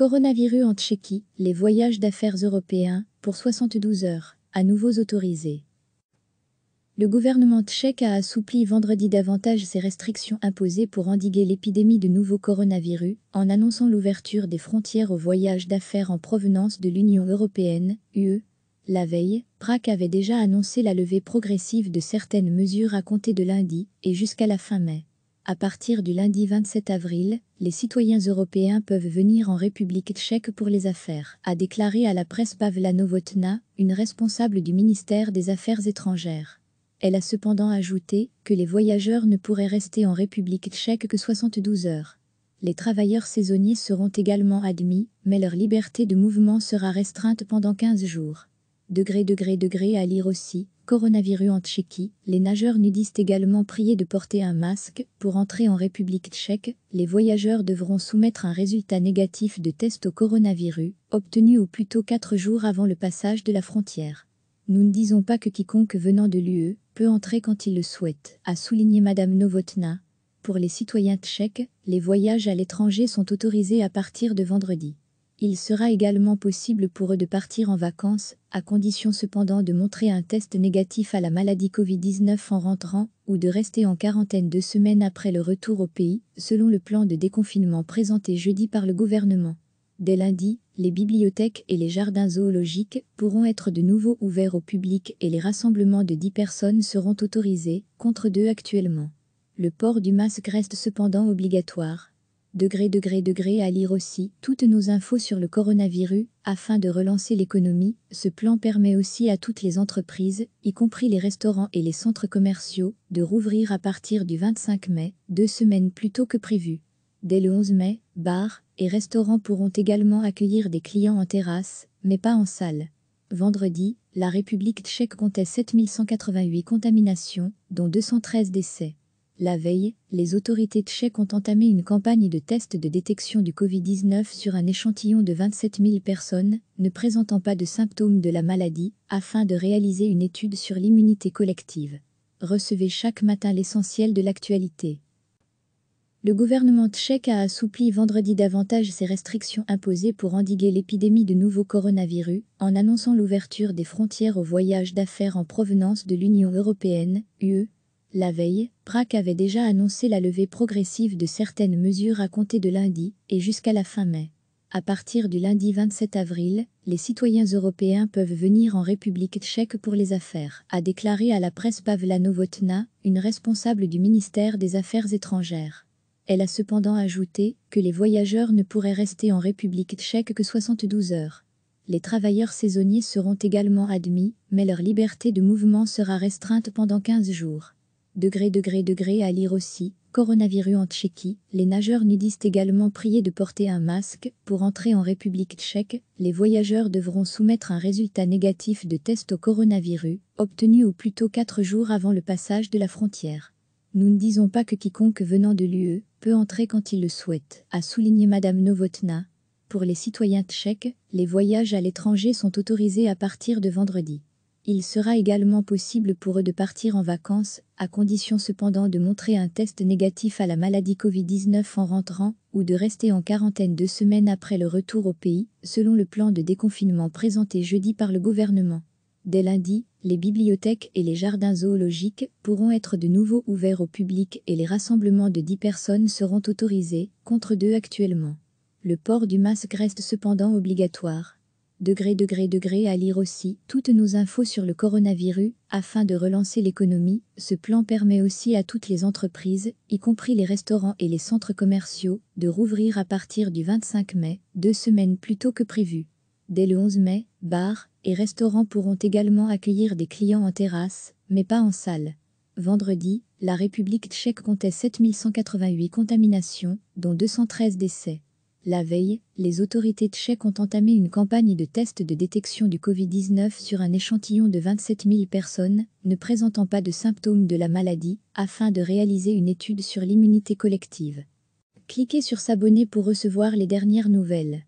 Coronavirus en Tchéquie, les voyages d'affaires européens, pour 72 heures, à nouveau autorisés. Le gouvernement tchèque a assoupli vendredi davantage ses restrictions imposées pour endiguer l'épidémie de nouveau coronavirus, en annonçant l'ouverture des frontières aux voyages d'affaires en provenance de l'Union européenne, UE. La veille, Prague avait déjà annoncé la levée progressive de certaines mesures à compter de lundi et jusqu'à la fin mai. À partir du lundi 27 avril, les citoyens européens peuvent venir en République tchèque pour les affaires, a déclaré à la presse Pavla Novotna, une responsable du ministère des Affaires étrangères. Elle a cependant ajouté que les voyageurs ne pourraient rester en République tchèque que 72 heures. Les travailleurs saisonniers seront également admis, mais leur liberté de mouvement sera restreinte pendant 15 jours. Degré, degré, degré à lire aussi coronavirus en Tchéquie, les nageurs nudistes également priés de porter un masque. Pour entrer en République tchèque, les voyageurs devront soumettre un résultat négatif de test au coronavirus, obtenu au plus tôt 4 jours avant le passage de la frontière. Nous ne disons pas que quiconque venant de l'UE peut entrer quand il le souhaite, a souligné Madame Novotna. Pour les citoyens tchèques, les voyages à l'étranger sont autorisés à partir de vendredi. Il sera également possible pour eux de partir en vacances, à condition cependant de montrer un test négatif à la maladie Covid-19 en rentrant, ou de rester en quarantaine de semaines après le retour au pays, selon le plan de déconfinement présenté jeudi par le gouvernement. Dès lundi, les bibliothèques et les jardins zoologiques pourront être de nouveau ouverts au public et les rassemblements de 10 personnes seront autorisés, contre deux actuellement. Le port du masque reste cependant obligatoire. Degré, degré, degré à lire aussi toutes nos infos sur le coronavirus, afin de relancer l'économie, ce plan permet aussi à toutes les entreprises, y compris les restaurants et les centres commerciaux, de rouvrir à partir du 25 mai, deux semaines plus tôt que prévu. Dès le 11 mai, bars et restaurants pourront également accueillir des clients en terrasse, mais pas en salle. Vendredi, la République tchèque comptait 7188 contaminations, dont 213 décès. La veille, les autorités tchèques ont entamé une campagne de tests de détection du Covid-19 sur un échantillon de 27 000 personnes ne présentant pas de symptômes de la maladie afin de réaliser une étude sur l'immunité collective. Recevez chaque matin l'essentiel de l'actualité. Le gouvernement tchèque a assoupli vendredi davantage ses restrictions imposées pour endiguer l'épidémie de nouveau coronavirus en annonçant l'ouverture des frontières aux voyages d'affaires en provenance de l'Union européenne, UE, la veille, Prague avait déjà annoncé la levée progressive de certaines mesures à compter de lundi et jusqu'à la fin mai. À partir du lundi 27 avril, les citoyens européens peuvent venir en République tchèque pour les affaires, a déclaré à la presse Pavla Novotna, une responsable du ministère des Affaires étrangères. Elle a cependant ajouté que les voyageurs ne pourraient rester en République tchèque que 72 heures. Les travailleurs saisonniers seront également admis, mais leur liberté de mouvement sera restreinte pendant 15 jours. Degré, degré, degré à lire aussi. Coronavirus en Tchéquie, les nageurs nudistes également priés de porter un masque. Pour entrer en République tchèque, les voyageurs devront soumettre un résultat négatif de test au coronavirus, obtenu au plus tôt 4 jours avant le passage de la frontière. Nous ne disons pas que quiconque venant de l'UE peut entrer quand il le souhaite, a souligné Madame Novotna. Pour les citoyens tchèques, les voyages à l'étranger sont autorisés à partir de vendredi. Il sera également possible pour eux de partir en vacances, à condition cependant de montrer un test négatif à la maladie Covid-19 en rentrant, ou de rester en quarantaine de semaines après le retour au pays, selon le plan de déconfinement présenté jeudi par le gouvernement. Dès lundi, les bibliothèques et les jardins zoologiques pourront être de nouveau ouverts au public et les rassemblements de 10 personnes seront autorisés, contre deux actuellement. Le port du masque reste cependant obligatoire degré degré degré à lire aussi toutes nos infos sur le coronavirus afin de relancer l'économie. Ce plan permet aussi à toutes les entreprises, y compris les restaurants et les centres commerciaux, de rouvrir à partir du 25 mai, deux semaines plus tôt que prévu. Dès le 11 mai, bars et restaurants pourront également accueillir des clients en terrasse, mais pas en salle. Vendredi, la République tchèque comptait 7188 contaminations, dont 213 décès. La veille, les autorités tchèques ont entamé une campagne de tests de détection du Covid-19 sur un échantillon de 27 000 personnes ne présentant pas de symptômes de la maladie, afin de réaliser une étude sur l'immunité collective. Cliquez sur S'abonner pour recevoir les dernières nouvelles.